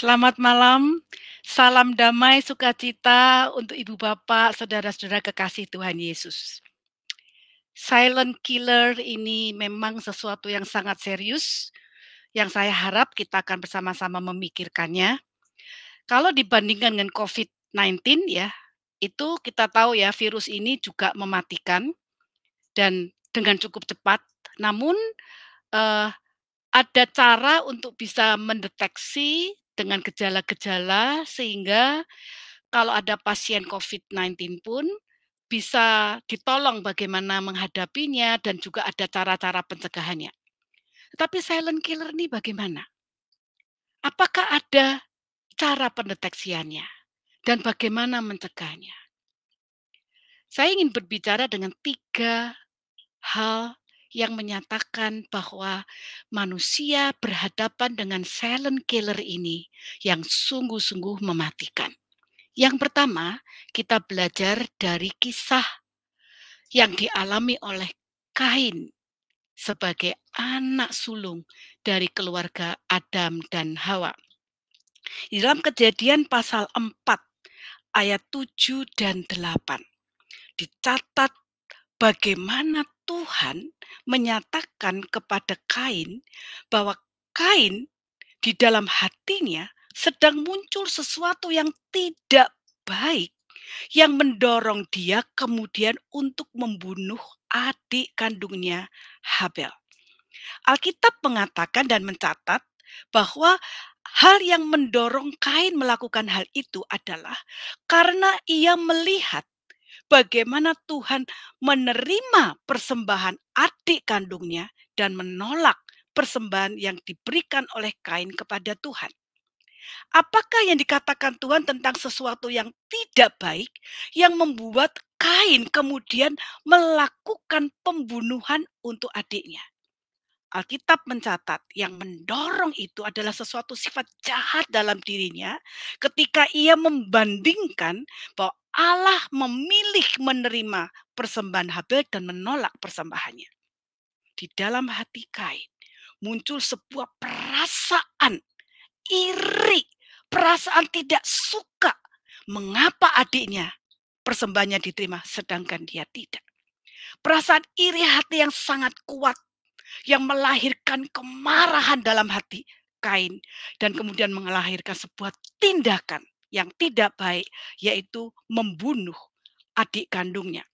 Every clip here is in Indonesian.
Selamat malam, salam damai, sukacita untuk ibu bapak, saudara-saudara kekasih Tuhan Yesus. Silent killer ini memang sesuatu yang sangat serius, yang saya harap kita akan bersama-sama memikirkannya. Kalau dibandingkan dengan COVID-19 ya, itu kita tahu ya virus ini juga mematikan dan dengan cukup cepat. Namun eh, ada cara untuk bisa mendeteksi dengan gejala-gejala sehingga kalau ada pasien COVID-19 pun bisa ditolong bagaimana menghadapinya dan juga ada cara-cara pencegahannya. Tapi silent killer ini bagaimana? Apakah ada cara pendeteksiannya dan bagaimana mencegahnya? Saya ingin berbicara dengan tiga hal yang menyatakan bahwa manusia berhadapan dengan silent killer ini yang sungguh-sungguh mematikan. Yang pertama, kita belajar dari kisah yang dialami oleh Kain sebagai anak sulung dari keluarga Adam dan Hawa. Di dalam kejadian pasal 4 ayat 7 dan 8 dicatat bagaimana Tuhan menyatakan kepada Kain bahwa Kain di dalam hatinya sedang muncul sesuatu yang tidak baik yang mendorong dia kemudian untuk membunuh adik kandungnya Habel. Alkitab mengatakan dan mencatat bahwa hal yang mendorong Kain melakukan hal itu adalah karena ia melihat bagaimana Tuhan menerima persembahan adik kandungnya dan menolak persembahan yang diberikan oleh Kain kepada Tuhan. Apakah yang dikatakan Tuhan tentang sesuatu yang tidak baik yang membuat Kain kemudian melakukan pembunuhan untuk adiknya? Alkitab mencatat yang mendorong itu adalah sesuatu sifat jahat dalam dirinya ketika ia membandingkan bahwa Allah memilih menerima persembahan Habel dan menolak persembahannya. Di dalam hati Kain muncul sebuah perasaan iri, perasaan tidak suka mengapa adiknya persembahannya diterima sedangkan dia tidak. Perasaan iri hati yang sangat kuat yang melahirkan kemarahan dalam hati Kain dan kemudian melahirkan sebuah tindakan yang tidak baik yaitu membunuh adik kandungnya.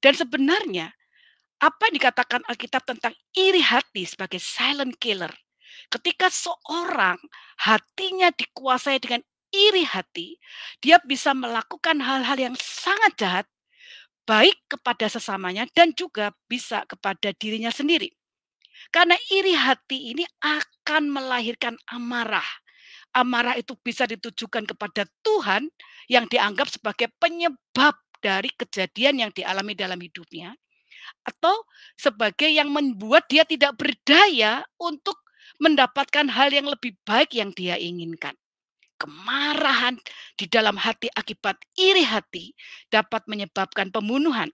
Dan sebenarnya apa yang dikatakan Alkitab tentang iri hati sebagai silent killer. Ketika seorang hatinya dikuasai dengan iri hati, dia bisa melakukan hal-hal yang sangat jahat baik kepada sesamanya dan juga bisa kepada dirinya sendiri. Karena iri hati ini akan melahirkan amarah. Amarah itu bisa ditujukan kepada Tuhan yang dianggap sebagai penyebab dari kejadian yang dialami dalam hidupnya atau sebagai yang membuat dia tidak berdaya untuk mendapatkan hal yang lebih baik yang dia inginkan kemarahan di dalam hati akibat iri hati dapat menyebabkan pembunuhan.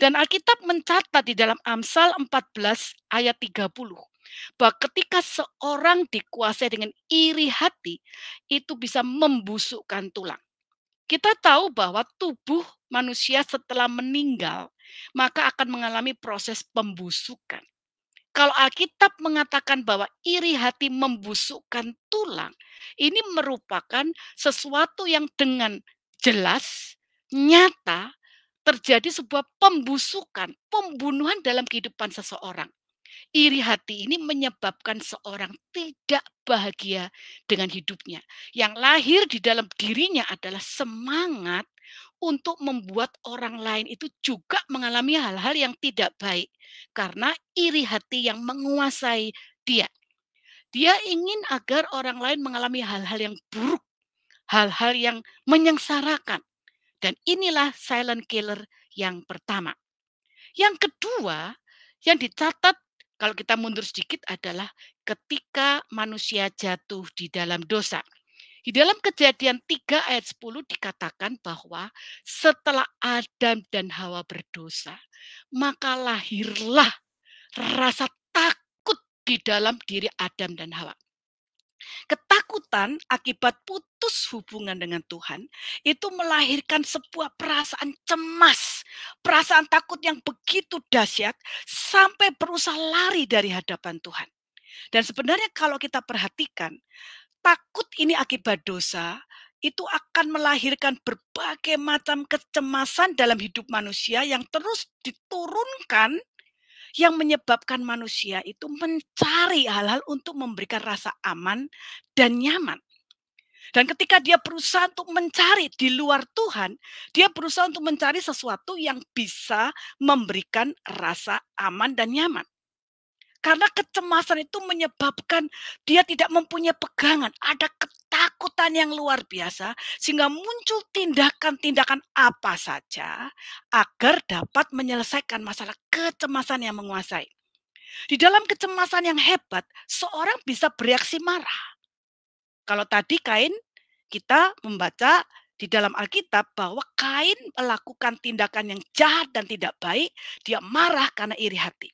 Dan Alkitab mencatat di dalam Amsal 14 ayat 30 bahwa ketika seorang dikuasai dengan iri hati itu bisa membusukkan tulang. Kita tahu bahwa tubuh manusia setelah meninggal maka akan mengalami proses pembusukan. Kalau Alkitab mengatakan bahwa iri hati membusukkan tulang, ini merupakan sesuatu yang dengan jelas, nyata, terjadi sebuah pembusukan, pembunuhan dalam kehidupan seseorang. Iri hati ini menyebabkan seorang tidak bahagia dengan hidupnya. Yang lahir di dalam dirinya adalah semangat untuk membuat orang lain itu juga mengalami hal-hal yang tidak baik karena iri hati yang menguasai dia. Dia ingin agar orang lain mengalami hal-hal yang buruk, hal-hal yang menyengsarakan. Dan inilah silent killer yang pertama. Yang kedua, yang dicatat kalau kita mundur sedikit adalah ketika manusia jatuh di dalam dosa. Di dalam kejadian 3 ayat 10 dikatakan bahwa setelah Adam dan Hawa berdosa, maka lahirlah rasa takut di dalam diri Adam dan Hawa. Ketakutan akibat putus hubungan dengan Tuhan itu melahirkan sebuah perasaan cemas, perasaan takut yang begitu dahsyat sampai berusaha lari dari hadapan Tuhan. Dan sebenarnya kalau kita perhatikan, takut ini akibat dosa itu akan melahirkan berbagai macam kecemasan dalam hidup manusia yang terus diturunkan yang menyebabkan manusia itu mencari hal-hal untuk memberikan rasa aman dan nyaman. Dan ketika dia berusaha untuk mencari di luar Tuhan, dia berusaha untuk mencari sesuatu yang bisa memberikan rasa aman dan nyaman. Karena kecemasan itu menyebabkan dia tidak mempunyai pegangan, ada ketakutan yang luar biasa sehingga muncul tindakan-tindakan apa saja agar dapat menyelesaikan masalah kecemasan yang menguasai. Di dalam kecemasan yang hebat, seorang bisa bereaksi marah. Kalau tadi kain kita membaca di dalam Alkitab bahwa Kain melakukan tindakan yang jahat dan tidak baik, dia marah karena iri hati.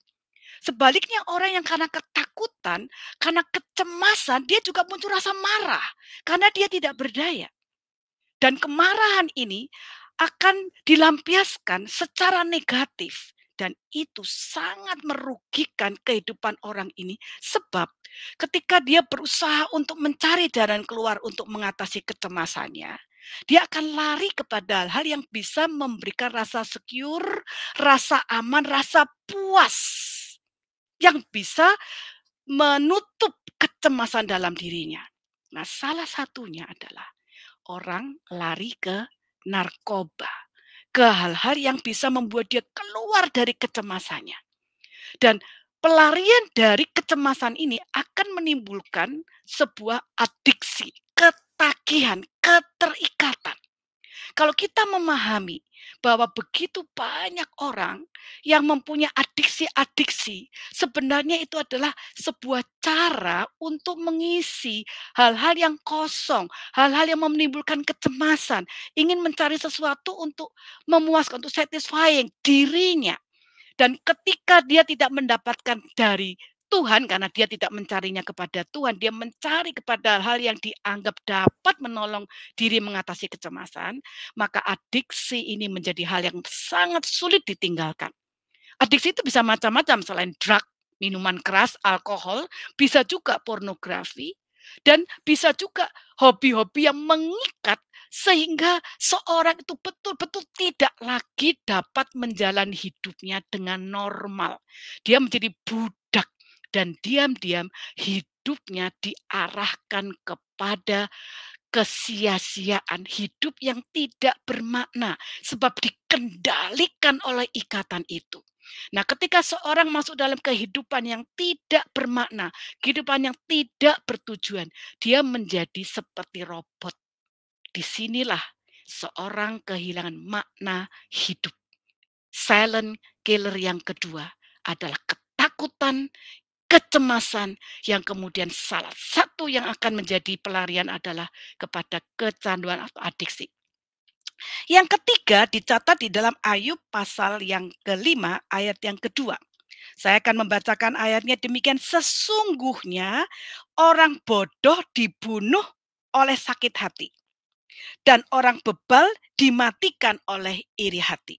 Sebaliknya orang yang karena ketakutan ketakutan, karena kecemasan, dia juga muncul rasa marah karena dia tidak berdaya. Dan kemarahan ini akan dilampiaskan secara negatif dan itu sangat merugikan kehidupan orang ini sebab ketika dia berusaha untuk mencari jalan keluar untuk mengatasi kecemasannya dia akan lari kepada hal yang bisa memberikan rasa secure, rasa aman, rasa puas yang bisa menutup kecemasan dalam dirinya. Nah, salah satunya adalah orang lari ke narkoba, ke hal-hal yang bisa membuat dia keluar dari kecemasannya. Dan pelarian dari kecemasan ini akan menimbulkan sebuah adiksi, ketagihan, keterikatan. Kalau kita memahami bahwa begitu banyak orang yang mempunyai adiksi-adiksi, sebenarnya itu adalah sebuah cara untuk mengisi hal-hal yang kosong, hal-hal yang menimbulkan kecemasan, ingin mencari sesuatu untuk memuaskan, untuk satisfying dirinya. Dan ketika dia tidak mendapatkan dari Tuhan karena dia tidak mencarinya kepada Tuhan, dia mencari kepada hal yang dianggap dapat menolong diri mengatasi kecemasan, maka adiksi ini menjadi hal yang sangat sulit ditinggalkan. Adiksi itu bisa macam-macam selain drug, minuman keras, alkohol, bisa juga pornografi, dan bisa juga hobi-hobi yang mengikat sehingga seorang itu betul-betul tidak lagi dapat menjalani hidupnya dengan normal. Dia menjadi budak dan diam-diam hidupnya diarahkan kepada kesia-siaan hidup yang tidak bermakna sebab dikendalikan oleh ikatan itu. Nah, ketika seorang masuk dalam kehidupan yang tidak bermakna, kehidupan yang tidak bertujuan, dia menjadi seperti robot. Disinilah seorang kehilangan makna hidup. Silent killer yang kedua adalah ketakutan kecemasan yang kemudian salah satu yang akan menjadi pelarian adalah kepada kecanduan atau adiksi. Yang ketiga dicatat di dalam Ayub pasal yang kelima ayat yang kedua. Saya akan membacakan ayatnya demikian sesungguhnya orang bodoh dibunuh oleh sakit hati dan orang bebal dimatikan oleh iri hati.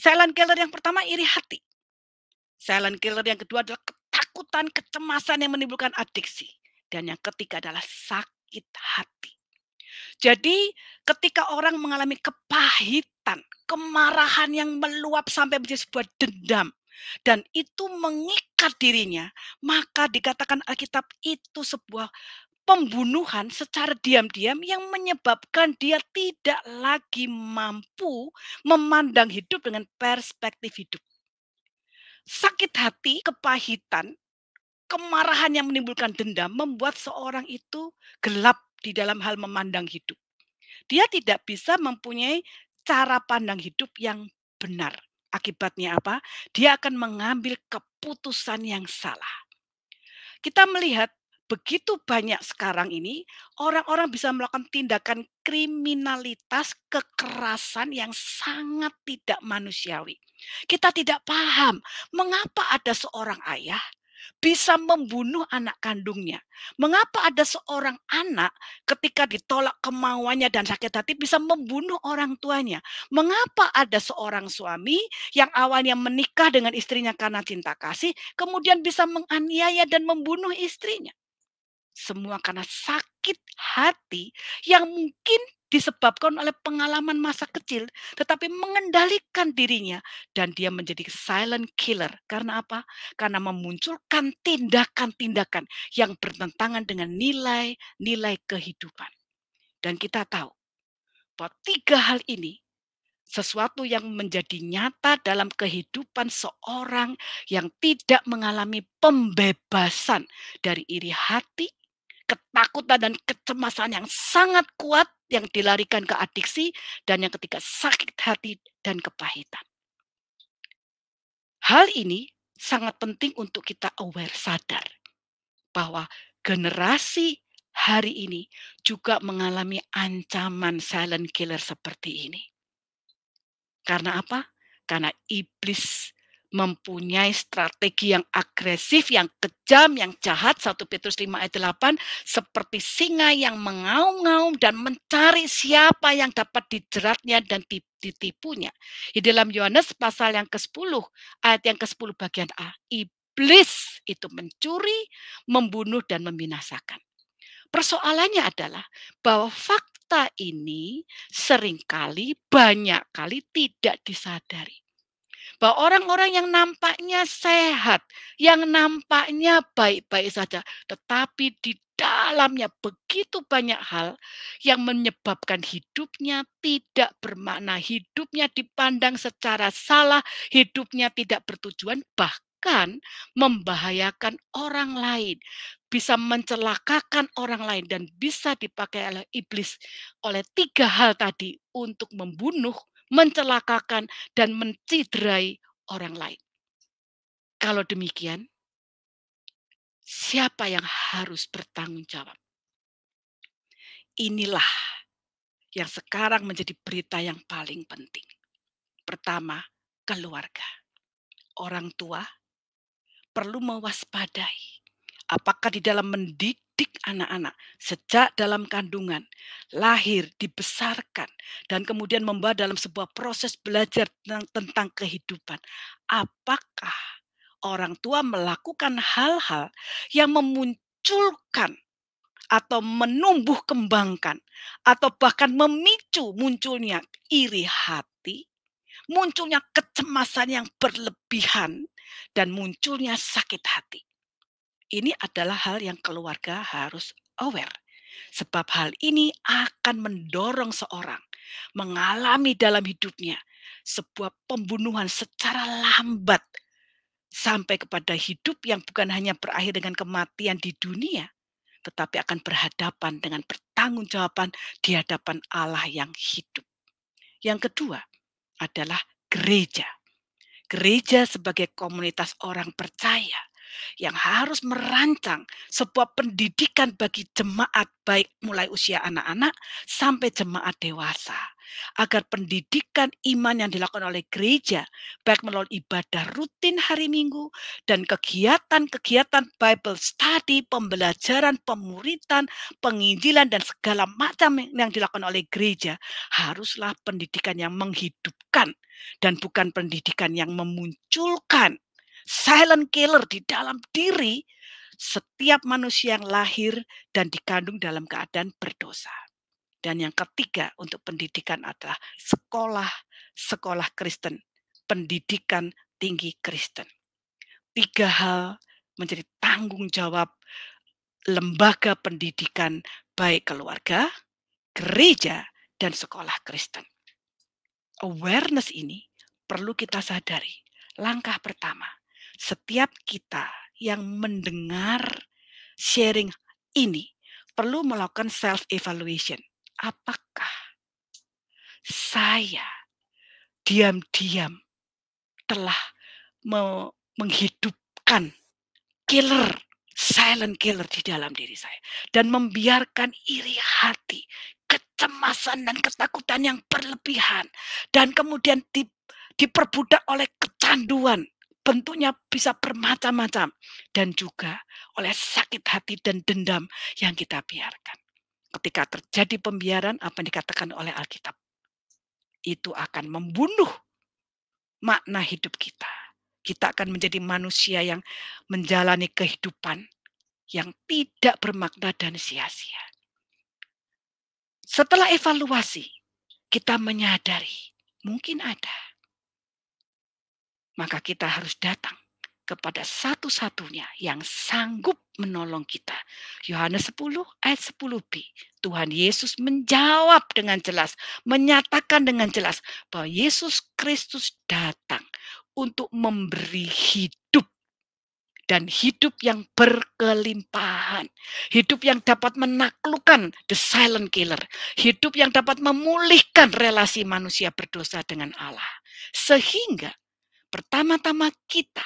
Silent killer yang pertama iri hati. Silent killer yang kedua adalah ketakutan, kecemasan yang menimbulkan adiksi. Dan yang ketiga adalah sakit hati. Jadi ketika orang mengalami kepahitan, kemarahan yang meluap sampai menjadi sebuah dendam, dan itu mengikat dirinya, maka dikatakan Alkitab itu sebuah pembunuhan secara diam-diam yang menyebabkan dia tidak lagi mampu memandang hidup dengan perspektif hidup. Sakit hati, kepahitan kemarahan yang menimbulkan dendam membuat seorang itu gelap di dalam hal memandang hidup. Dia tidak bisa mempunyai cara pandang hidup yang benar. Akibatnya apa? Dia akan mengambil keputusan yang salah. Kita melihat begitu banyak sekarang ini orang-orang bisa melakukan tindakan kriminalitas kekerasan yang sangat tidak manusiawi. Kita tidak paham mengapa ada seorang ayah bisa membunuh anak kandungnya. Mengapa ada seorang anak ketika ditolak kemauannya dan sakit hati bisa membunuh orang tuanya? Mengapa ada seorang suami yang awalnya menikah dengan istrinya karena cinta kasih, kemudian bisa menganiaya dan membunuh istrinya? Semua karena sakit hati yang mungkin disebabkan oleh pengalaman masa kecil, tetapi mengendalikan dirinya dan dia menjadi silent killer. Karena apa? Karena memunculkan tindakan-tindakan yang bertentangan dengan nilai-nilai kehidupan. Dan kita tahu bahwa tiga hal ini sesuatu yang menjadi nyata dalam kehidupan seorang yang tidak mengalami pembebasan dari iri hati, ketakutan dan kecemasan yang sangat kuat yang dilarikan ke adiksi dan yang ketiga sakit hati dan kepahitan. Hal ini sangat penting untuk kita aware sadar bahwa generasi hari ini juga mengalami ancaman silent killer seperti ini. Karena apa? Karena iblis mempunyai strategi yang agresif, yang kejam, yang jahat 1 Petrus 5 ayat 8 seperti singa yang mengaum-ngaum dan mencari siapa yang dapat dijeratnya dan ditipunya. Di dalam Yohanes pasal yang ke-10 ayat yang ke-10 bagian A, iblis itu mencuri, membunuh dan membinasakan. Persoalannya adalah bahwa fakta ini seringkali banyak kali tidak disadari bahwa orang-orang yang nampaknya sehat, yang nampaknya baik-baik saja, tetapi di dalamnya begitu banyak hal yang menyebabkan hidupnya tidak bermakna, hidupnya dipandang secara salah, hidupnya tidak bertujuan, bahkan membahayakan orang lain, bisa mencelakakan orang lain dan bisa dipakai oleh iblis oleh tiga hal tadi untuk membunuh, mencelakakan, dan menciderai orang lain. Kalau demikian, siapa yang harus bertanggung jawab? Inilah yang sekarang menjadi berita yang paling penting. Pertama, keluarga. Orang tua perlu mewaspadai apakah di dalam mendidik anak-anak sejak dalam kandungan, lahir, dibesarkan, dan kemudian membawa dalam sebuah proses belajar tentang, tentang kehidupan. Apakah orang tua melakukan hal-hal yang memunculkan atau menumbuh kembangkan atau bahkan memicu munculnya iri hati, munculnya kecemasan yang berlebihan dan munculnya sakit hati. Ini adalah hal yang keluarga harus aware. Sebab hal ini akan mendorong seorang mengalami dalam hidupnya sebuah pembunuhan secara lambat sampai kepada hidup yang bukan hanya berakhir dengan kematian di dunia, tetapi akan berhadapan dengan pertanggungjawaban di hadapan Allah yang hidup. Yang kedua adalah gereja. Gereja sebagai komunitas orang percaya yang harus merancang sebuah pendidikan bagi jemaat baik mulai usia anak-anak sampai jemaat dewasa agar pendidikan iman yang dilakukan oleh gereja baik melalui ibadah rutin hari Minggu dan kegiatan-kegiatan Bible study, pembelajaran, pemuritan, penginjilan dan segala macam yang dilakukan oleh gereja haruslah pendidikan yang menghidupkan dan bukan pendidikan yang memunculkan silent killer di dalam diri setiap manusia yang lahir dan dikandung dalam keadaan berdosa. Dan yang ketiga untuk pendidikan adalah sekolah, sekolah Kristen, pendidikan tinggi Kristen. Tiga hal menjadi tanggung jawab lembaga pendidikan baik keluarga, gereja, dan sekolah Kristen. Awareness ini perlu kita sadari. Langkah pertama, setiap kita yang mendengar sharing ini perlu melakukan self evaluation. Apakah saya diam-diam telah menghidupkan killer, silent killer di dalam diri saya dan membiarkan iri hati, kecemasan dan ketakutan yang berlebihan dan kemudian di, diperbudak oleh kecanduan bentuknya bisa bermacam-macam dan juga oleh sakit hati dan dendam yang kita biarkan. Ketika terjadi pembiaran apa yang dikatakan oleh Alkitab itu akan membunuh makna hidup kita. Kita akan menjadi manusia yang menjalani kehidupan yang tidak bermakna dan sia-sia. Setelah evaluasi, kita menyadari mungkin ada maka kita harus datang kepada satu-satunya yang sanggup menolong kita. Yohanes 10 ayat 10b. Tuhan Yesus menjawab dengan jelas, menyatakan dengan jelas bahwa Yesus Kristus datang untuk memberi hidup dan hidup yang berkelimpahan, hidup yang dapat menaklukkan the silent killer, hidup yang dapat memulihkan relasi manusia berdosa dengan Allah. Sehingga pertama-tama kita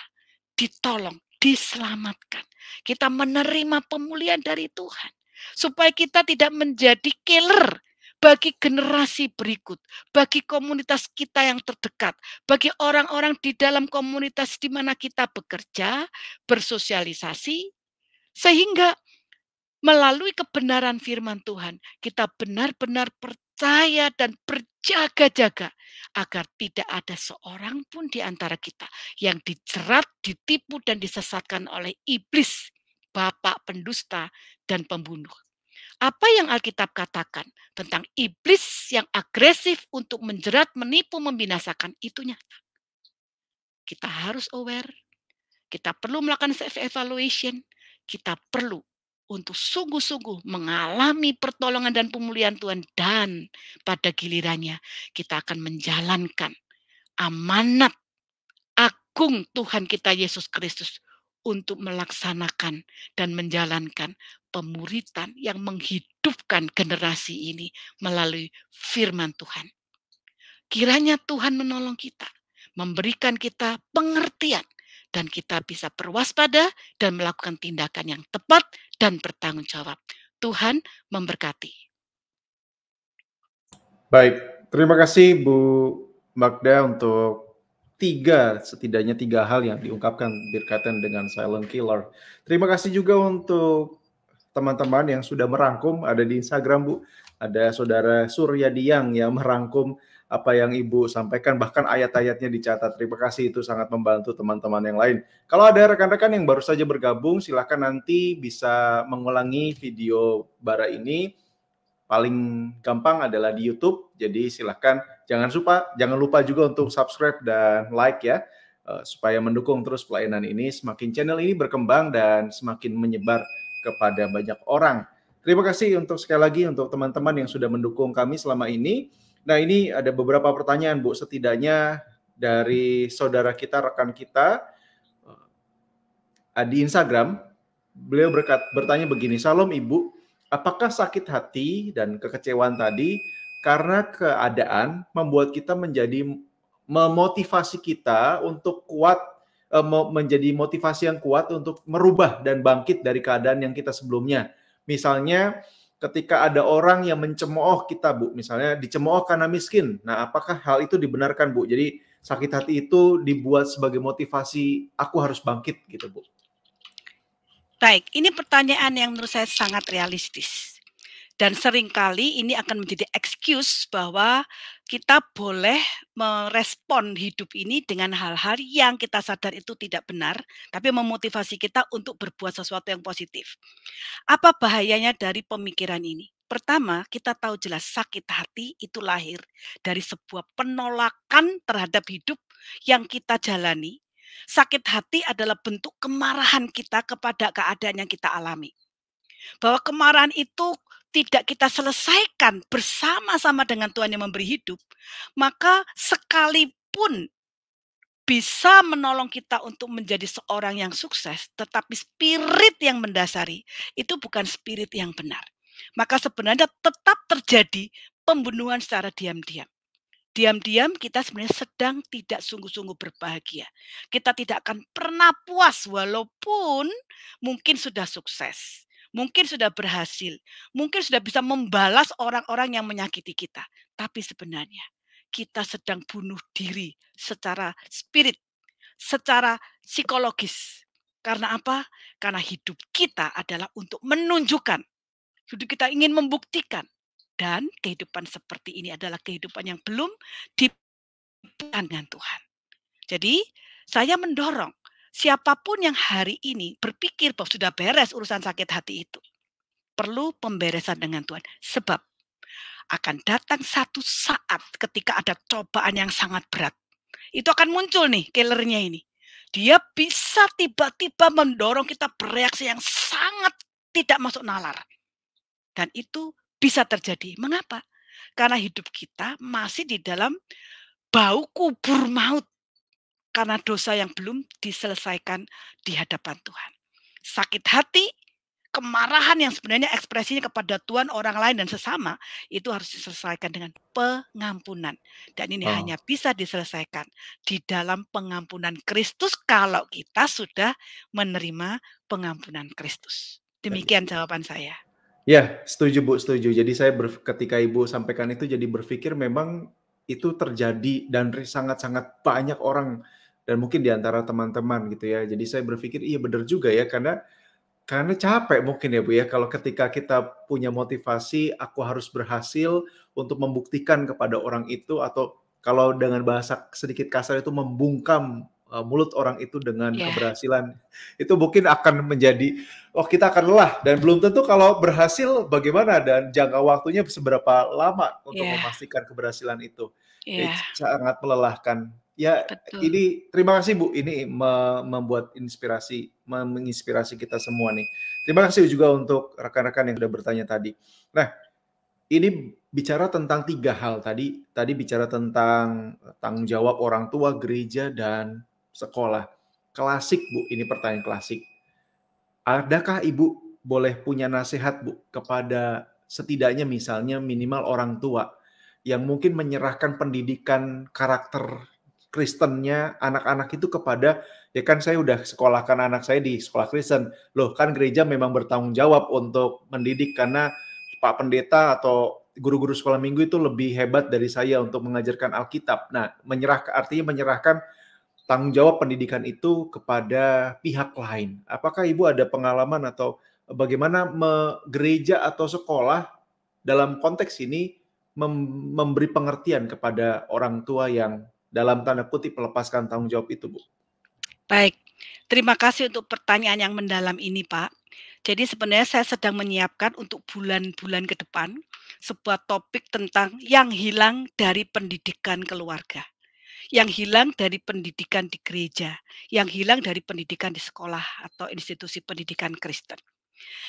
ditolong, diselamatkan. Kita menerima pemulihan dari Tuhan. Supaya kita tidak menjadi killer bagi generasi berikut, bagi komunitas kita yang terdekat, bagi orang-orang di dalam komunitas di mana kita bekerja, bersosialisasi, sehingga melalui kebenaran firman Tuhan, kita benar-benar percaya dan berjaga-jaga agar tidak ada seorang pun di antara kita yang dijerat, ditipu, dan disesatkan oleh iblis, bapak pendusta dan pembunuh. Apa yang Alkitab katakan tentang iblis yang agresif untuk menjerat, menipu, membinasakan itu nyata. Kita harus aware, kita perlu melakukan self-evaluation, kita perlu untuk sungguh-sungguh mengalami pertolongan dan pemulihan Tuhan dan pada gilirannya kita akan menjalankan amanat agung Tuhan kita Yesus Kristus untuk melaksanakan dan menjalankan pemuritan yang menghidupkan generasi ini melalui firman Tuhan. Kiranya Tuhan menolong kita, memberikan kita pengertian dan kita bisa berwaspada dan melakukan tindakan yang tepat dan bertanggung jawab. Tuhan memberkati. Baik, terima kasih Bu Magda untuk tiga, setidaknya tiga hal yang diungkapkan berkaitan dengan silent killer. Terima kasih juga untuk teman-teman yang sudah merangkum ada di Instagram Bu. Ada saudara Surya Diang yang merangkum apa yang Ibu sampaikan, bahkan ayat-ayatnya dicatat. Terima kasih itu sangat membantu teman-teman yang lain. Kalau ada rekan-rekan yang baru saja bergabung, silahkan nanti bisa mengulangi video bara ini. Paling gampang adalah di YouTube. Jadi silahkan jangan lupa jangan lupa juga untuk subscribe dan like ya eh, supaya mendukung terus pelayanan ini semakin channel ini berkembang dan semakin menyebar kepada banyak orang. Terima kasih untuk sekali lagi untuk teman-teman yang sudah mendukung kami selama ini. Nah ini ada beberapa pertanyaan Bu, setidaknya dari saudara kita, rekan kita eh, di Instagram, beliau berkat, bertanya begini, Salom Ibu, apakah sakit hati dan kekecewaan tadi karena keadaan membuat kita menjadi memotivasi kita untuk kuat eh, menjadi motivasi yang kuat untuk merubah dan bangkit dari keadaan yang kita sebelumnya. Misalnya ketika ada orang yang mencemooh kita, Bu, misalnya dicemooh karena miskin. Nah, apakah hal itu dibenarkan, Bu? Jadi sakit hati itu dibuat sebagai motivasi aku harus bangkit gitu, Bu. Baik, ini pertanyaan yang menurut saya sangat realistis. Dan seringkali ini akan menjadi excuse bahwa kita boleh merespon hidup ini dengan hal-hal yang kita sadar itu tidak benar, tapi memotivasi kita untuk berbuat sesuatu yang positif. Apa bahayanya dari pemikiran ini? Pertama, kita tahu jelas sakit hati itu lahir dari sebuah penolakan terhadap hidup yang kita jalani. Sakit hati adalah bentuk kemarahan kita kepada keadaan yang kita alami. Bahwa kemarahan itu tidak kita selesaikan bersama-sama dengan Tuhan yang memberi hidup, maka sekalipun bisa menolong kita untuk menjadi seorang yang sukses, tetapi spirit yang mendasari itu bukan spirit yang benar. Maka sebenarnya tetap terjadi pembunuhan secara diam-diam. Diam-diam kita sebenarnya sedang tidak sungguh-sungguh berbahagia. Kita tidak akan pernah puas walaupun mungkin sudah sukses mungkin sudah berhasil, mungkin sudah bisa membalas orang-orang yang menyakiti kita. Tapi sebenarnya kita sedang bunuh diri secara spirit, secara psikologis. Karena apa? Karena hidup kita adalah untuk menunjukkan. Hidup kita ingin membuktikan. Dan kehidupan seperti ini adalah kehidupan yang belum dengan Tuhan. Jadi saya mendorong siapapun yang hari ini berpikir bahwa sudah beres urusan sakit hati itu, perlu pemberesan dengan Tuhan. Sebab akan datang satu saat ketika ada cobaan yang sangat berat. Itu akan muncul nih killernya ini. Dia bisa tiba-tiba mendorong kita bereaksi yang sangat tidak masuk nalar. Dan itu bisa terjadi. Mengapa? Karena hidup kita masih di dalam bau kubur maut karena dosa yang belum diselesaikan di hadapan Tuhan. Sakit hati, kemarahan yang sebenarnya ekspresinya kepada Tuhan, orang lain dan sesama itu harus diselesaikan dengan pengampunan. Dan ini oh. hanya bisa diselesaikan di dalam pengampunan Kristus kalau kita sudah menerima pengampunan Kristus. Demikian jawaban saya. Ya, setuju Bu, setuju. Jadi saya ber, ketika Ibu sampaikan itu jadi berpikir memang itu terjadi dan sangat-sangat banyak orang dan mungkin di antara teman-teman gitu ya. Jadi saya berpikir iya benar juga ya karena karena capek mungkin ya Bu ya kalau ketika kita punya motivasi aku harus berhasil untuk membuktikan kepada orang itu atau kalau dengan bahasa sedikit kasar itu membungkam eh, mulut orang itu dengan yeah. keberhasilan itu mungkin akan menjadi oh kita akan lelah dan belum tentu kalau berhasil bagaimana dan jangka waktunya seberapa lama untuk yeah. memastikan keberhasilan itu yeah. sangat melelahkan Ya, Betul. ini terima kasih Bu, ini me membuat inspirasi, menginspirasi kita semua nih. Terima kasih juga untuk rekan-rekan yang sudah bertanya tadi. Nah, ini bicara tentang tiga hal tadi. Tadi bicara tentang tanggung jawab orang tua, gereja, dan sekolah. Klasik Bu, ini pertanyaan klasik. Adakah Ibu boleh punya nasihat Bu kepada setidaknya misalnya minimal orang tua yang mungkin menyerahkan pendidikan karakter Kristennya anak-anak itu kepada ya kan saya udah sekolahkan anak saya di sekolah Kristen. Loh, kan gereja memang bertanggung jawab untuk mendidik karena Pak Pendeta atau guru-guru sekolah minggu itu lebih hebat dari saya untuk mengajarkan Alkitab. Nah, menyerah artinya menyerahkan tanggung jawab pendidikan itu kepada pihak lain. Apakah Ibu ada pengalaman atau bagaimana me, gereja atau sekolah dalam konteks ini memberi pengertian kepada orang tua yang dalam tanda kutip melepaskan tanggung jawab itu, Bu? Baik, terima kasih untuk pertanyaan yang mendalam ini, Pak. Jadi sebenarnya saya sedang menyiapkan untuk bulan-bulan ke depan sebuah topik tentang yang hilang dari pendidikan keluarga, yang hilang dari pendidikan di gereja, yang hilang dari pendidikan di sekolah atau institusi pendidikan Kristen.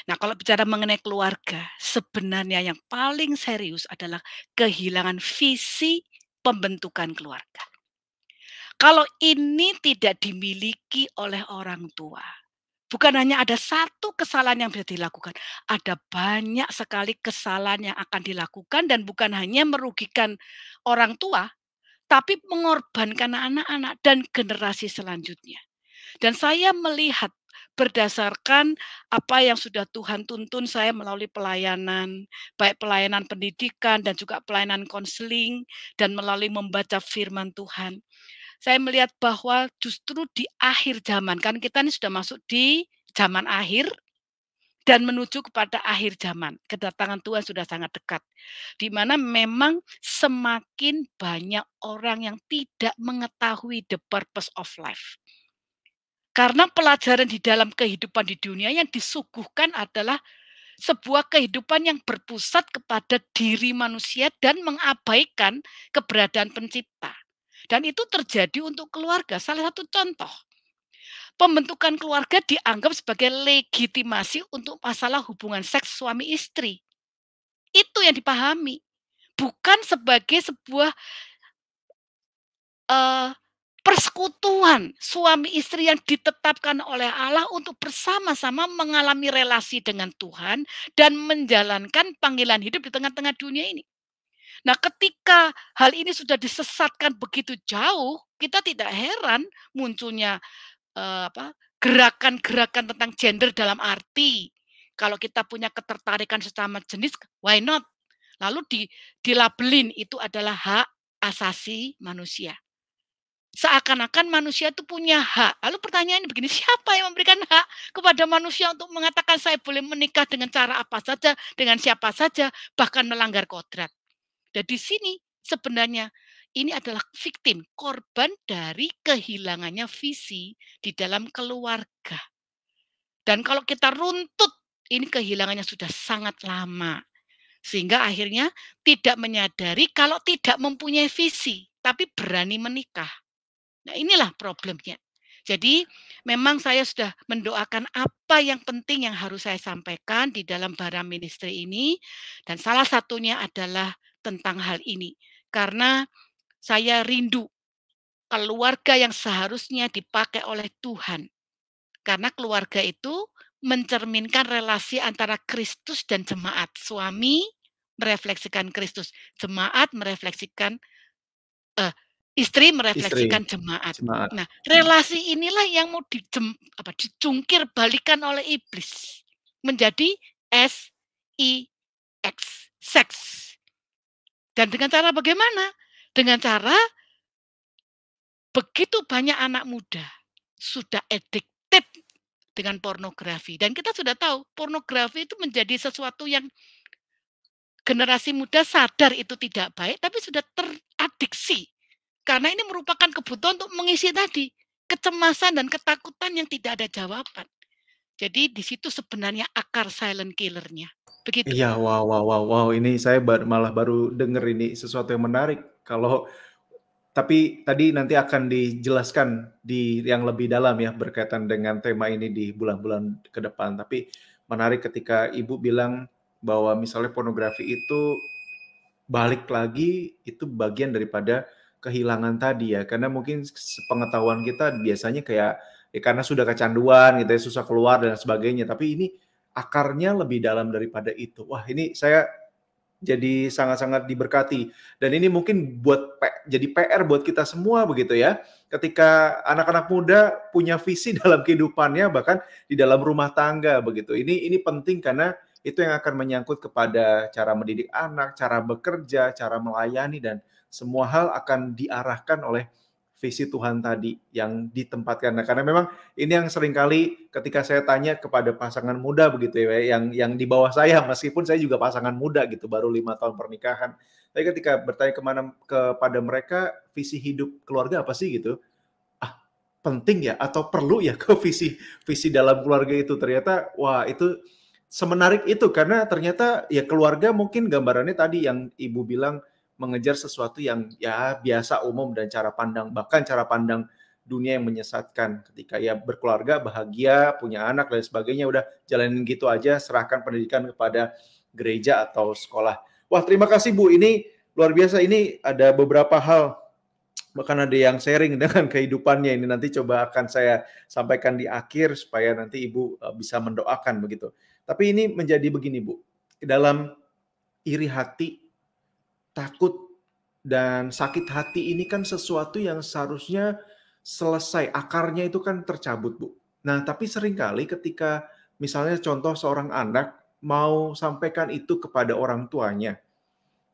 Nah, kalau bicara mengenai keluarga, sebenarnya yang paling serius adalah kehilangan visi pembentukan keluarga. Kalau ini tidak dimiliki oleh orang tua, bukan hanya ada satu kesalahan yang bisa dilakukan, ada banyak sekali kesalahan yang akan dilakukan dan bukan hanya merugikan orang tua, tapi mengorbankan anak-anak dan generasi selanjutnya. Dan saya melihat berdasarkan apa yang sudah Tuhan tuntun saya melalui pelayanan, baik pelayanan pendidikan dan juga pelayanan konseling dan melalui membaca firman Tuhan saya melihat bahwa justru di akhir zaman kan kita ini sudah masuk di zaman akhir dan menuju kepada akhir zaman. Kedatangan Tuhan sudah sangat dekat. Di mana memang semakin banyak orang yang tidak mengetahui the purpose of life. Karena pelajaran di dalam kehidupan di dunia yang disuguhkan adalah sebuah kehidupan yang berpusat kepada diri manusia dan mengabaikan keberadaan pencipta. Dan itu terjadi untuk keluarga. Salah satu contoh, pembentukan keluarga dianggap sebagai legitimasi untuk masalah hubungan seks suami istri. Itu yang dipahami, bukan sebagai sebuah uh, persekutuan suami istri yang ditetapkan oleh Allah untuk bersama-sama mengalami relasi dengan Tuhan dan menjalankan panggilan hidup di tengah-tengah dunia ini. Nah, ketika hal ini sudah disesatkan begitu jauh, kita tidak heran munculnya apa gerakan-gerakan tentang gender dalam arti kalau kita punya ketertarikan sesama jenis, why not? Lalu di dilabelin itu adalah hak asasi manusia. Seakan-akan manusia itu punya hak. Lalu pertanyaannya begini, siapa yang memberikan hak kepada manusia untuk mengatakan saya boleh menikah dengan cara apa saja, dengan siapa saja, bahkan melanggar kodrat? Dan di sini sebenarnya ini adalah victim, korban dari kehilangannya visi di dalam keluarga. Dan kalau kita runtut, ini kehilangannya sudah sangat lama. Sehingga akhirnya tidak menyadari kalau tidak mempunyai visi, tapi berani menikah. Nah inilah problemnya. Jadi memang saya sudah mendoakan apa yang penting yang harus saya sampaikan di dalam bara ministry ini. Dan salah satunya adalah tentang hal ini karena saya rindu keluarga yang seharusnya dipakai oleh Tuhan. Karena keluarga itu mencerminkan relasi antara Kristus dan jemaat. Suami merefleksikan Kristus, jemaat merefleksikan uh, istri merefleksikan istri, jemaat. jemaat. Nah, hmm. relasi inilah yang mau di, apa, dicungkir balikan oleh iblis menjadi S I X, seks. Dan dengan cara bagaimana? Dengan cara begitu banyak anak muda sudah addicted dengan pornografi. Dan kita sudah tahu pornografi itu menjadi sesuatu yang generasi muda sadar itu tidak baik, tapi sudah teradiksi. Karena ini merupakan kebutuhan untuk mengisi tadi kecemasan dan ketakutan yang tidak ada jawaban. Jadi di situ sebenarnya akar silent killernya. Begitu. Iya, wow, wow, wow, wow. Ini saya bar malah baru dengar ini sesuatu yang menarik. Kalau tapi tadi nanti akan dijelaskan di yang lebih dalam ya berkaitan dengan tema ini di bulan-bulan ke depan. Tapi menarik ketika Ibu bilang bahwa misalnya pornografi itu balik lagi itu bagian daripada kehilangan tadi ya. Karena mungkin sepengetahuan kita biasanya kayak ya karena sudah kecanduan gitu ya susah keluar dan sebagainya. Tapi ini akarnya lebih dalam daripada itu. Wah, ini saya jadi sangat-sangat diberkati dan ini mungkin buat jadi PR buat kita semua begitu ya ketika anak-anak muda punya visi dalam kehidupannya bahkan di dalam rumah tangga begitu ini ini penting karena itu yang akan menyangkut kepada cara mendidik anak cara bekerja cara melayani dan semua hal akan diarahkan oleh visi Tuhan tadi yang ditempatkan. Nah, karena memang ini yang seringkali ketika saya tanya kepada pasangan muda begitu ya, yang yang di bawah saya meskipun saya juga pasangan muda gitu, baru lima tahun pernikahan. Tapi ketika bertanya kemana kepada mereka visi hidup keluarga apa sih gitu, ah penting ya atau perlu ya ke visi visi dalam keluarga itu ternyata wah itu semenarik itu karena ternyata ya keluarga mungkin gambarannya tadi yang ibu bilang mengejar sesuatu yang ya biasa umum dan cara pandang bahkan cara pandang dunia yang menyesatkan ketika ya berkeluarga bahagia punya anak dan sebagainya udah jalanin gitu aja serahkan pendidikan kepada gereja atau sekolah wah terima kasih bu ini luar biasa ini ada beberapa hal bahkan ada yang sharing dengan kehidupannya ini nanti coba akan saya sampaikan di akhir supaya nanti ibu e, bisa mendoakan begitu tapi ini menjadi begini bu dalam iri hati takut dan sakit hati ini kan sesuatu yang seharusnya selesai akarnya itu kan tercabut bu. Nah tapi seringkali ketika misalnya contoh seorang anak mau sampaikan itu kepada orang tuanya.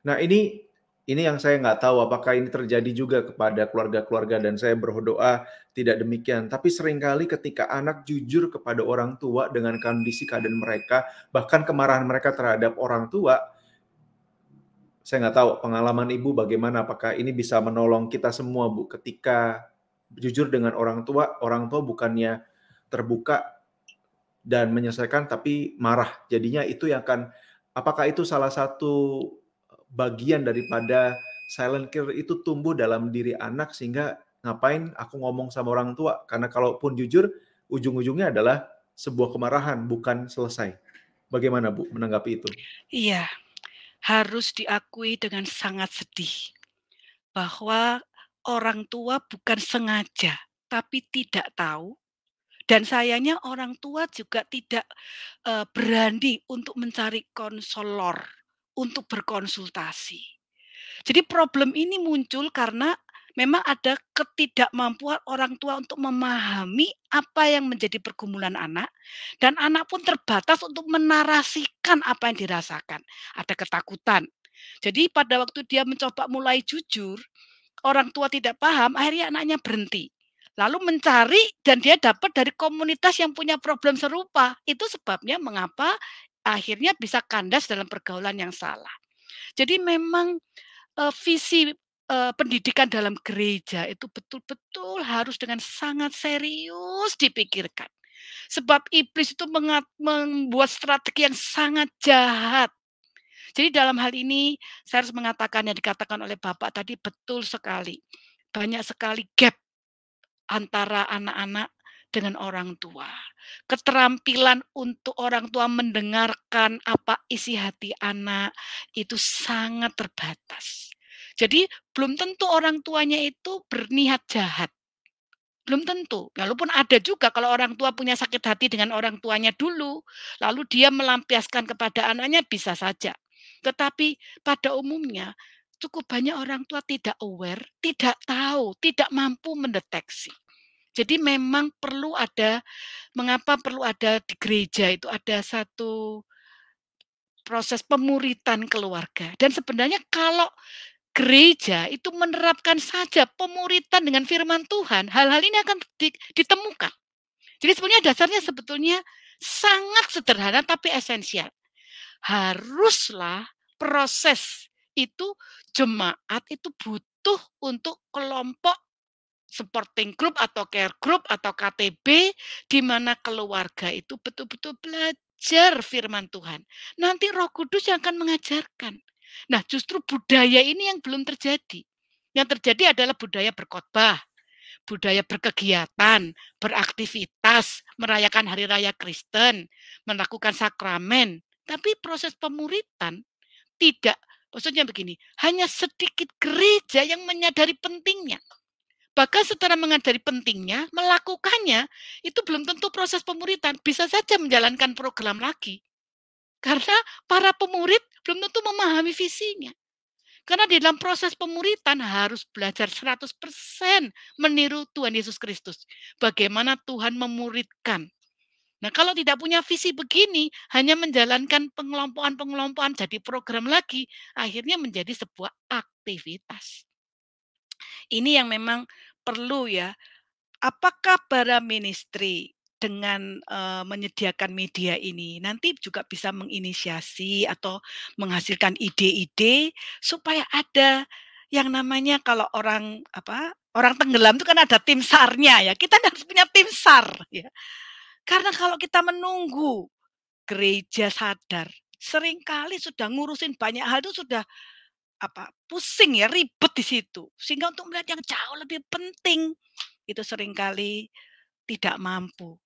Nah ini ini yang saya nggak tahu apakah ini terjadi juga kepada keluarga-keluarga dan saya berdoa tidak demikian. Tapi seringkali ketika anak jujur kepada orang tua dengan kondisi keadaan mereka, bahkan kemarahan mereka terhadap orang tua, saya nggak tahu pengalaman ibu bagaimana, apakah ini bisa menolong kita semua bu ketika jujur dengan orang tua, orang tua bukannya terbuka dan menyelesaikan tapi marah. Jadinya itu yang akan, apakah itu salah satu bagian daripada silent killer itu tumbuh dalam diri anak sehingga ngapain aku ngomong sama orang tua? Karena kalaupun jujur, ujung-ujungnya adalah sebuah kemarahan, bukan selesai. Bagaimana Bu menanggapi itu? Iya, harus diakui dengan sangat sedih bahwa orang tua bukan sengaja tapi tidak tahu dan sayangnya orang tua juga tidak uh, berani untuk mencari konselor untuk berkonsultasi. Jadi problem ini muncul karena memang ada ketidakmampuan orang tua untuk memahami apa yang menjadi pergumulan anak dan anak pun terbatas untuk menarasikan apa yang dirasakan. Ada ketakutan. Jadi pada waktu dia mencoba mulai jujur, orang tua tidak paham, akhirnya anaknya berhenti. Lalu mencari dan dia dapat dari komunitas yang punya problem serupa. Itu sebabnya mengapa akhirnya bisa kandas dalam pergaulan yang salah. Jadi memang eh, visi eh, pendidikan dalam gereja itu betul-betul harus dengan sangat serius dipikirkan. Sebab iblis itu mengat, membuat strategi yang sangat jahat. Jadi dalam hal ini saya harus mengatakan yang dikatakan oleh Bapak tadi betul sekali. Banyak sekali gap antara anak-anak dengan orang tua. Keterampilan untuk orang tua mendengarkan apa isi hati anak itu sangat terbatas. Jadi belum tentu orang tuanya itu berniat jahat. Belum tentu. Walaupun ada juga kalau orang tua punya sakit hati dengan orang tuanya dulu, lalu dia melampiaskan kepada anaknya bisa saja. Tetapi pada umumnya cukup banyak orang tua tidak aware, tidak tahu, tidak mampu mendeteksi. Jadi memang perlu ada mengapa perlu ada di gereja itu ada satu proses pemuritan keluarga. Dan sebenarnya kalau gereja itu menerapkan saja pemuritan dengan firman Tuhan, hal-hal ini akan ditemukan. Jadi sebenarnya dasarnya sebetulnya sangat sederhana tapi esensial. Haruslah proses itu jemaat itu butuh untuk kelompok supporting group atau care group atau KTB di mana keluarga itu betul-betul belajar firman Tuhan. Nanti Roh Kudus yang akan mengajarkan. Nah, justru budaya ini yang belum terjadi. Yang terjadi adalah budaya berkotbah budaya berkegiatan, beraktivitas, merayakan hari raya Kristen, melakukan sakramen. Tapi proses pemuritan tidak, maksudnya begini, hanya sedikit gereja yang menyadari pentingnya. Bahkan secara mengajari pentingnya, melakukannya, itu belum tentu proses pemuritan. Bisa saja menjalankan program lagi. Karena para pemurid belum tentu memahami visinya. Karena di dalam proses pemuritan harus belajar 100% meniru Tuhan Yesus Kristus. Bagaimana Tuhan memuridkan. Nah kalau tidak punya visi begini, hanya menjalankan pengelompokan-pengelompokan jadi program lagi, akhirnya menjadi sebuah aktivitas. Ini yang memang perlu ya. Apakah para ministry dengan uh, menyediakan media ini nanti juga bisa menginisiasi atau menghasilkan ide-ide supaya ada yang namanya kalau orang apa orang tenggelam itu kan ada tim sarnya ya kita kan harus punya tim sar ya karena kalau kita menunggu gereja sadar seringkali sudah ngurusin banyak hal itu sudah apa pusing ya ribet di situ sehingga untuk melihat yang jauh lebih penting itu seringkali tidak mampu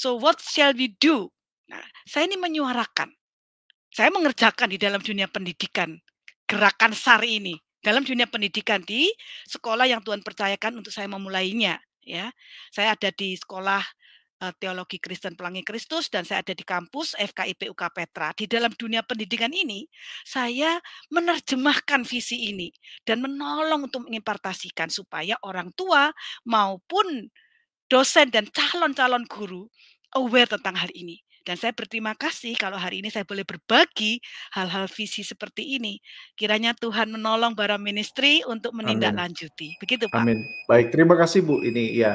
So what shall we do? Nah, saya ini menyuarakan. Saya mengerjakan di dalam dunia pendidikan gerakan SAR ini dalam dunia pendidikan di sekolah yang Tuhan percayakan untuk saya memulainya ya. Saya ada di sekolah eh, Teologi Kristen Pelangi Kristus dan saya ada di kampus FKIP UK Petra. Di dalam dunia pendidikan ini, saya menerjemahkan visi ini dan menolong untuk mengimpartasikan supaya orang tua maupun dosen dan calon-calon guru aware tentang hal ini. Dan saya berterima kasih kalau hari ini saya boleh berbagi hal-hal visi seperti ini. Kiranya Tuhan menolong para ministry untuk menindaklanjuti. Amin. Begitu Pak. Amin. Baik, terima kasih Bu. Ini ya.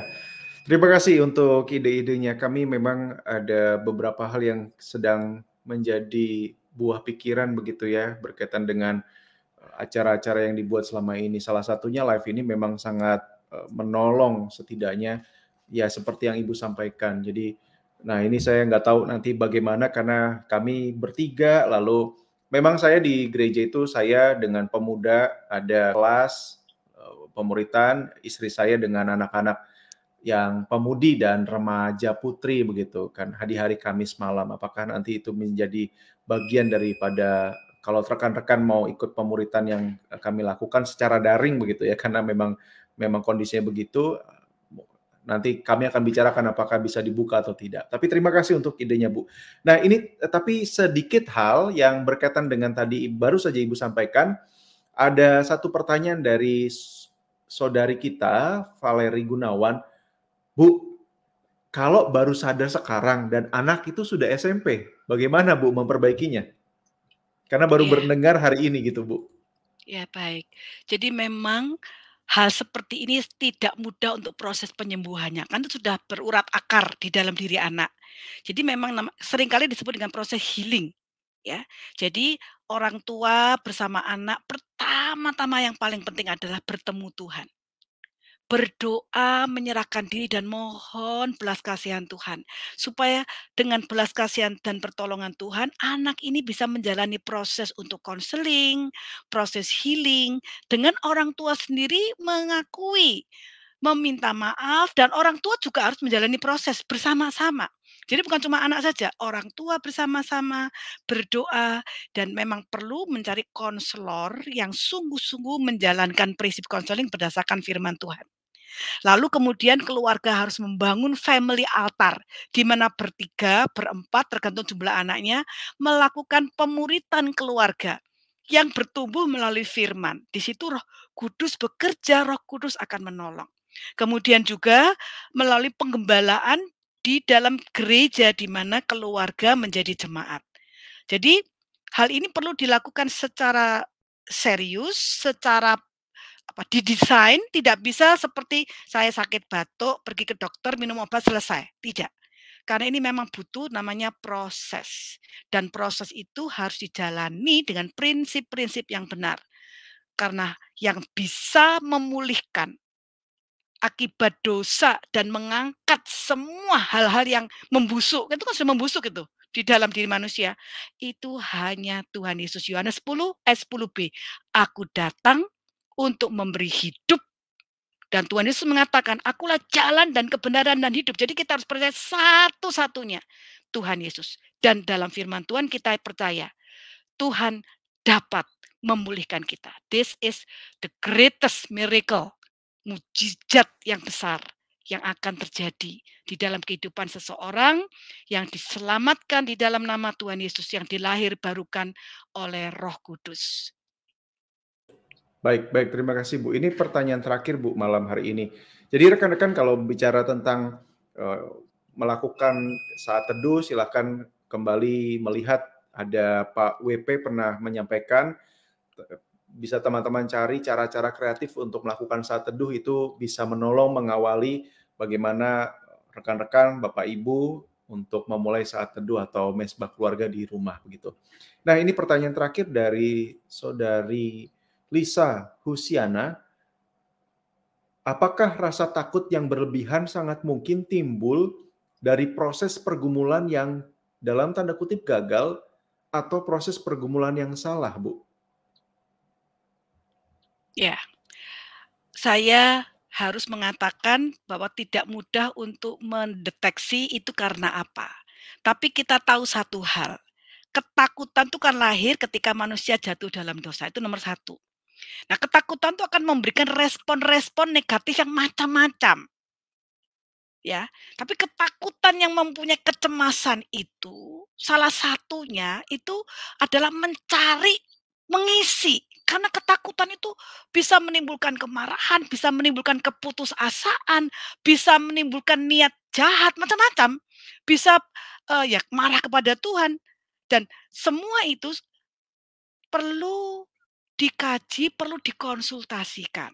Terima kasih untuk ide-idenya. Kami memang ada beberapa hal yang sedang menjadi buah pikiran begitu ya berkaitan dengan eh, acara-acara yang dibuat selama ini. Salah satunya live ini memang sangat eh, menolong setidaknya ya seperti yang Ibu sampaikan. Jadi, nah ini saya nggak tahu nanti bagaimana karena kami bertiga, lalu memang saya di gereja itu saya dengan pemuda ada kelas eh, pemuritan, istri saya dengan anak-anak yang pemudi dan remaja putri begitu kan hari-hari Kamis malam. Apakah nanti itu menjadi bagian daripada kalau rekan-rekan mau ikut pemuritan yang kami lakukan secara daring begitu ya karena memang memang kondisinya begitu Nanti kami akan bicarakan apakah bisa dibuka atau tidak. Tapi terima kasih untuk idenya Bu. Nah ini eh, tapi sedikit hal yang berkaitan dengan tadi baru saja Ibu sampaikan. Ada satu pertanyaan dari saudari kita Valeri Gunawan. Bu, kalau baru sadar sekarang dan anak itu sudah SMP, bagaimana Bu memperbaikinya? Karena baru yeah. Iya. berdengar hari ini gitu Bu. Ya baik. Jadi memang hal seperti ini tidak mudah untuk proses penyembuhannya kan itu sudah berurat akar di dalam diri anak. Jadi memang seringkali disebut dengan proses healing ya. Jadi orang tua bersama anak pertama-tama yang paling penting adalah bertemu Tuhan berdoa, menyerahkan diri dan mohon belas kasihan Tuhan. Supaya dengan belas kasihan dan pertolongan Tuhan, anak ini bisa menjalani proses untuk konseling, proses healing dengan orang tua sendiri mengakui meminta maaf dan orang tua juga harus menjalani proses bersama-sama. Jadi bukan cuma anak saja, orang tua bersama-sama berdoa dan memang perlu mencari konselor yang sungguh-sungguh menjalankan prinsip konseling berdasarkan firman Tuhan. Lalu kemudian keluarga harus membangun family altar di mana bertiga, berempat tergantung jumlah anaknya melakukan pemuritan keluarga yang bertumbuh melalui firman. Di situ Roh Kudus bekerja, Roh Kudus akan menolong. Kemudian juga melalui penggembalaan di dalam gereja di mana keluarga menjadi jemaat. Jadi hal ini perlu dilakukan secara serius, secara apa didesain tidak bisa seperti saya sakit batuk pergi ke dokter minum obat selesai tidak karena ini memang butuh namanya proses dan proses itu harus dijalani dengan prinsip-prinsip yang benar karena yang bisa memulihkan akibat dosa dan mengangkat semua hal-hal yang membusuk itu kan sudah membusuk itu di dalam diri manusia itu hanya Tuhan Yesus Yohanes 10 s 10b aku datang untuk memberi hidup. Dan Tuhan Yesus mengatakan, akulah jalan dan kebenaran dan hidup. Jadi kita harus percaya satu-satunya Tuhan Yesus. Dan dalam firman Tuhan kita percaya, Tuhan dapat memulihkan kita. This is the greatest miracle, mujizat yang besar yang akan terjadi di dalam kehidupan seseorang yang diselamatkan di dalam nama Tuhan Yesus yang dilahir barukan oleh Roh Kudus. Baik, baik. Terima kasih, Bu. Ini pertanyaan terakhir, Bu, malam hari ini. Jadi rekan-rekan kalau bicara tentang uh, melakukan saat teduh, silahkan kembali melihat ada Pak WP pernah menyampaikan eh, bisa teman-teman cari cara-cara kreatif untuk melakukan saat teduh itu bisa menolong mengawali bagaimana rekan-rekan Bapak Ibu untuk memulai saat teduh atau mesbah keluarga di rumah begitu. Nah, ini pertanyaan terakhir dari saudari Lisa Husiana, apakah rasa takut yang berlebihan sangat mungkin timbul dari proses pergumulan yang dalam tanda kutip gagal atau proses pergumulan yang salah, Bu? Ya, saya harus mengatakan bahwa tidak mudah untuk mendeteksi itu karena apa. Tapi kita tahu satu hal, ketakutan itu kan lahir ketika manusia jatuh dalam dosa. Itu nomor satu. Nah, ketakutan itu akan memberikan respon-respon negatif yang macam-macam. Ya, tapi ketakutan yang mempunyai kecemasan itu salah satunya itu adalah mencari mengisi karena ketakutan itu bisa menimbulkan kemarahan, bisa menimbulkan keputusasaan, bisa menimbulkan niat jahat macam-macam, bisa uh, ya marah kepada Tuhan dan semua itu perlu dikaji perlu dikonsultasikan.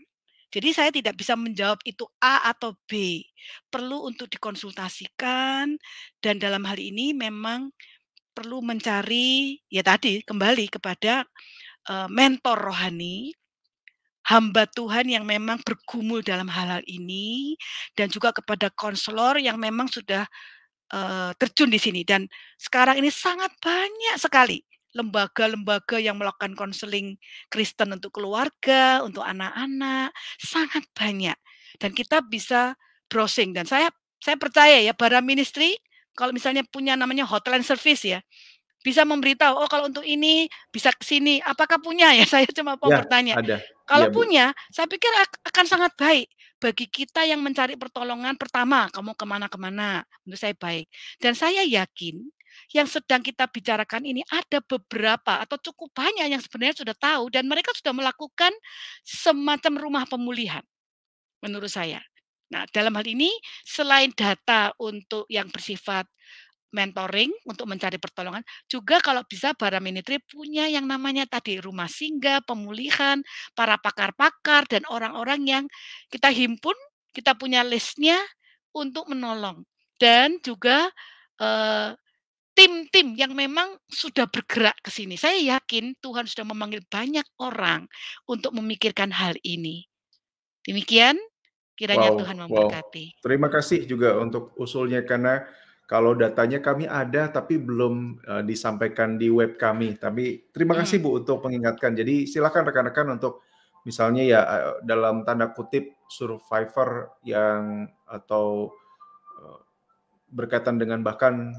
Jadi saya tidak bisa menjawab itu A atau B. Perlu untuk dikonsultasikan dan dalam hal ini memang perlu mencari ya tadi kembali kepada eh, mentor rohani hamba Tuhan yang memang bergumul dalam hal-hal ini dan juga kepada konselor yang memang sudah eh, terjun di sini dan sekarang ini sangat banyak sekali lembaga-lembaga yang melakukan konseling Kristen untuk keluarga, untuk anak-anak, sangat banyak. Dan kita bisa browsing dan saya saya percaya ya para ministry kalau misalnya punya namanya hotline service ya bisa memberitahu oh kalau untuk ini bisa ke sini apakah punya ya saya cuma mau ya, bertanya ada. kalau ya, punya Bu. saya pikir akan sangat baik bagi kita yang mencari pertolongan pertama kamu kemana-kemana menurut saya baik dan saya yakin yang sedang kita bicarakan ini ada beberapa atau cukup banyak yang sebenarnya sudah tahu dan mereka sudah melakukan semacam rumah pemulihan menurut saya. Nah, dalam hal ini selain data untuk yang bersifat mentoring untuk mencari pertolongan, juga kalau bisa para Ministry punya yang namanya tadi rumah singgah, pemulihan, para pakar-pakar dan orang-orang yang kita himpun, kita punya listnya untuk menolong dan juga eh, tim-tim yang memang sudah bergerak ke sini. Saya yakin Tuhan sudah memanggil banyak orang untuk memikirkan hal ini. Demikian, kiranya wow, Tuhan memberkati. Wow. Terima kasih juga untuk usulnya karena kalau datanya kami ada tapi belum uh, disampaikan di web kami. Tapi terima hmm. kasih Bu untuk mengingatkan. Jadi silakan rekan-rekan untuk misalnya ya eh, dalam tanda kutip survivor yang atau eh, berkaitan dengan bahkan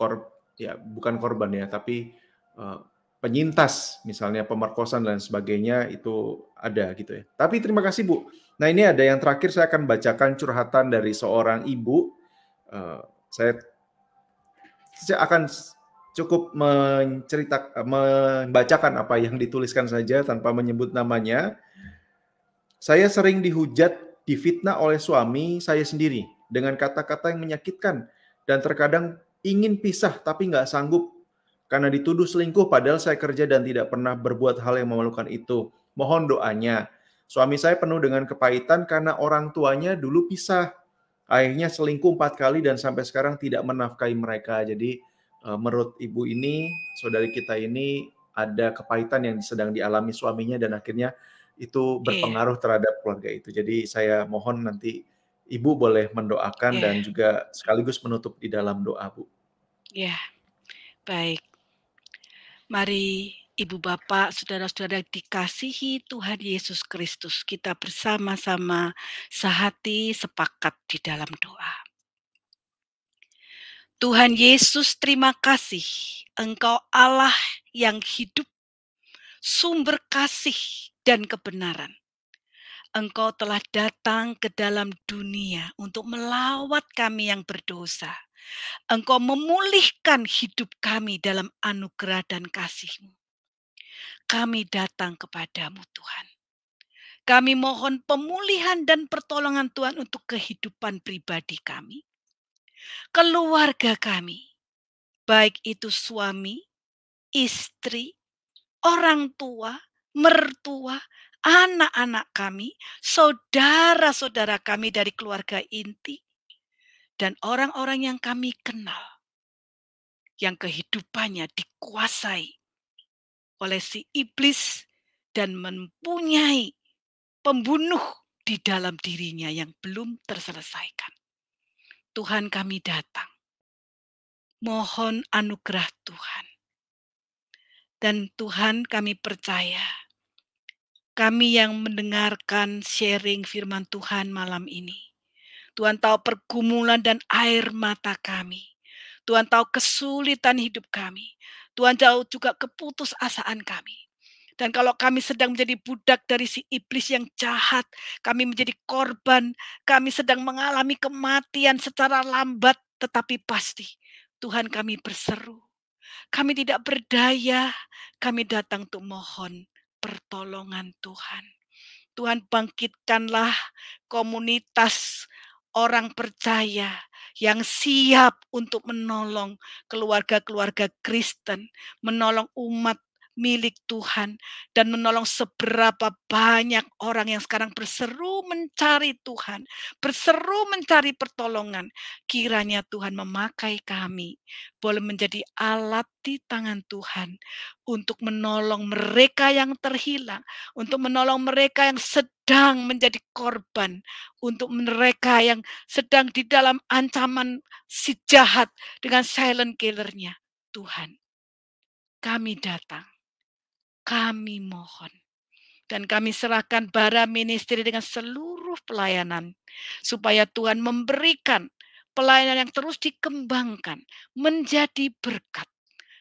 kor ya bukan korban ya, tapi uh, penyintas misalnya pemerkosaan dan sebagainya itu ada gitu ya. Tapi terima kasih Bu. Nah ini ada yang terakhir saya akan bacakan curhatan dari seorang ibu. Uh, saya saya akan cukup mencerita eh, membacakan apa yang dituliskan saja tanpa menyebut namanya. Saya sering dihujat, difitnah oleh suami saya sendiri dengan kata-kata yang menyakitkan dan terkadang ingin pisah tapi nggak sanggup karena dituduh selingkuh padahal saya kerja dan tidak pernah berbuat hal yang memalukan itu. Mohon doanya. Suami saya penuh dengan kepahitan karena orang tuanya dulu pisah. Akhirnya selingkuh empat kali dan sampai sekarang tidak menafkahi mereka. Jadi eh, menurut ibu ini, saudari kita ini ada kepahitan yang sedang dialami suaminya dan akhirnya itu berpengaruh terhadap keluarga itu. Jadi saya mohon nanti Ibu boleh mendoakan yeah. dan juga sekaligus menutup di dalam doa, Bu. Ya, yeah. baik. Mari Ibu Bapak, saudara-saudara dikasihi Tuhan Yesus Kristus, kita bersama-sama sehati sepakat di dalam doa. Tuhan Yesus, terima kasih. Engkau Allah yang hidup, sumber kasih dan kebenaran. Engkau telah datang ke dalam dunia untuk melawat kami yang berdosa. Engkau memulihkan hidup kami dalam anugerah dan kasih-Mu. Kami datang kepadamu Tuhan. Kami mohon pemulihan dan pertolongan Tuhan untuk kehidupan pribadi kami, keluarga kami, baik itu suami, istri, orang tua, mertua, anak-anak kami, saudara-saudara kami dari keluarga inti, dan orang-orang yang kami kenal, yang kehidupannya dikuasai oleh si iblis dan mempunyai pembunuh di dalam dirinya yang belum terselesaikan. Tuhan kami datang. Mohon anugerah Tuhan. Dan Tuhan kami percaya kami yang mendengarkan sharing firman Tuhan malam ini. Tuhan tahu pergumulan dan air mata kami. Tuhan tahu kesulitan hidup kami. Tuhan tahu juga keputusasaan kami. Dan kalau kami sedang menjadi budak dari si iblis yang jahat, kami menjadi korban, kami sedang mengalami kematian secara lambat tetapi pasti. Tuhan kami berseru. Kami tidak berdaya, kami datang untuk mohon pertolongan Tuhan. Tuhan bangkitkanlah komunitas orang percaya yang siap untuk menolong keluarga-keluarga Kristen, menolong umat milik Tuhan dan menolong seberapa banyak orang yang sekarang berseru mencari Tuhan, berseru mencari pertolongan. Kiranya Tuhan memakai kami, boleh menjadi alat di tangan Tuhan untuk menolong mereka yang terhilang, untuk menolong mereka yang sedang menjadi korban, untuk mereka yang sedang di dalam ancaman si jahat dengan silent killernya. Tuhan, kami datang kami mohon. Dan kami serahkan bara ministry dengan seluruh pelayanan. Supaya Tuhan memberikan pelayanan yang terus dikembangkan. Menjadi berkat.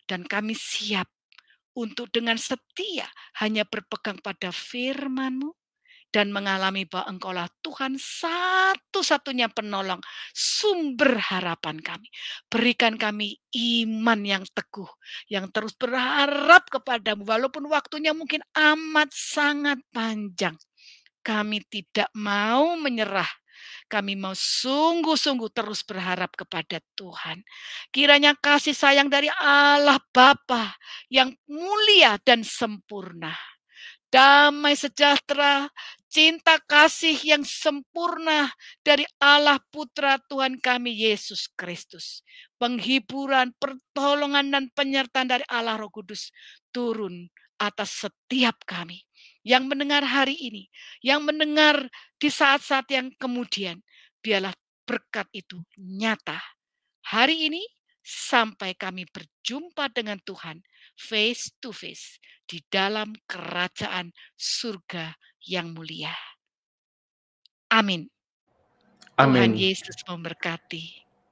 Dan kami siap untuk dengan setia hanya berpegang pada firman-Mu dan mengalami bahwa Engkaulah Tuhan satu-satunya penolong, sumber harapan kami. Berikan kami iman yang teguh, yang terus berharap kepadamu walaupun waktunya mungkin amat sangat panjang. Kami tidak mau menyerah kami mau sungguh-sungguh terus berharap kepada Tuhan. Kiranya kasih sayang dari Allah Bapa yang mulia dan sempurna. Damai sejahtera cinta kasih yang sempurna dari Allah Putra Tuhan kami Yesus Kristus. Penghiburan, pertolongan dan penyertaan dari Allah Roh Kudus turun atas setiap kami yang mendengar hari ini, yang mendengar di saat-saat yang kemudian. Biarlah berkat itu nyata. Hari ini sampai kami berjumpa dengan Tuhan face to face di dalam kerajaan surga yang mulia. Amin. Amin. Tuhan Yesus memberkati.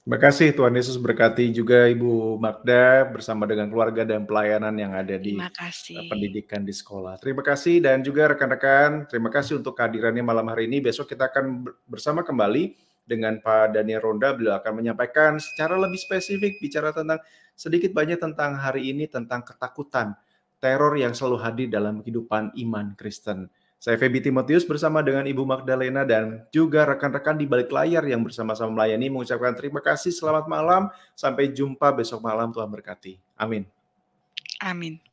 Terima kasih Tuhan Yesus berkati juga Ibu Magda bersama dengan keluarga dan pelayanan yang ada di eh, pendidikan di sekolah. Terima kasih dan juga rekan-rekan, terima kasih untuk kehadirannya malam hari ini. Besok kita akan bersama kembali dengan Pak Daniel Ronda. Beliau akan menyampaikan secara lebih spesifik bicara tentang sedikit banyak tentang hari ini tentang ketakutan, teror yang selalu hadir dalam kehidupan iman Kristen. Saya Feby Timotius bersama dengan Ibu Magdalena dan juga rekan-rekan di balik layar yang bersama-sama melayani mengucapkan terima kasih, selamat malam, sampai jumpa besok malam Tuhan berkati. Amin. Amin.